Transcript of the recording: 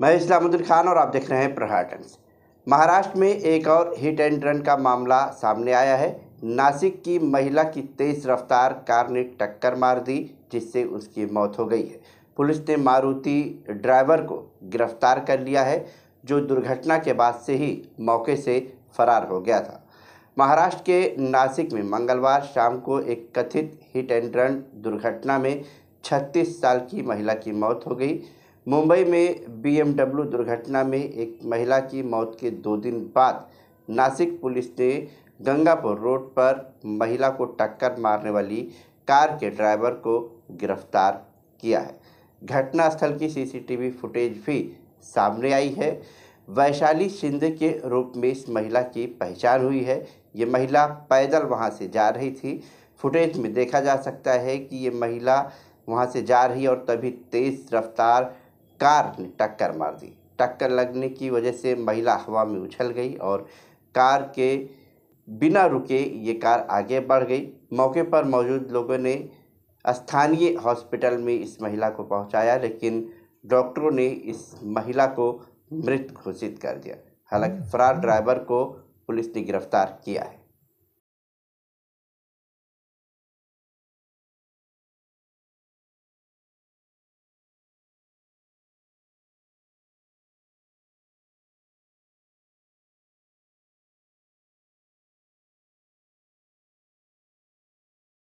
मैं इस्लामुद्दीन खान और आप देख रहे हैं प्रहार टाइम्स महाराष्ट्र में एक और हिट एंड रन का मामला सामने आया है नासिक की महिला की तेज रफ्तार कार ने टक्कर मार दी जिससे उसकी मौत हो गई है पुलिस ने मारुति ड्राइवर को गिरफ्तार कर लिया है जो दुर्घटना के बाद से ही मौके से फरार हो गया था महाराष्ट्र के नासिक में मंगलवार शाम को एक कथित हिट एंड रन दुर्घटना में 36 साल की महिला की मौत हो गई मुंबई में बीएमडब्ल्यू दुर्घटना में एक महिला की मौत के दो दिन बाद नासिक पुलिस ने गंगापुर रोड पर महिला को टक्कर मारने वाली कार के ड्राइवर को गिरफ्तार किया है घटनास्थल की सीसीटीवी फुटेज भी सामने आई है वैशाली शिंदे के रूप में इस महिला की पहचान हुई है ये महिला पैदल वहाँ से जा रही थी फुटेज में देखा जा सकता है कि ये महिला वहाँ से जा रही और तभी तेज़ रफ्तार कार ने टक्कर मार दी टक्कर लगने की वजह से महिला हवा में उछल गई और कार के बिना रुके ये कार आगे बढ़ गई मौके पर मौजूद लोगों ने स्थानीय हॉस्पिटल में इस महिला को पहुंचाया लेकिन डॉक्टरों ने इस महिला को मृत घोषित कर दिया हालांकि फरार ड्राइवर को पुलिस ने गिरफ्तार किया है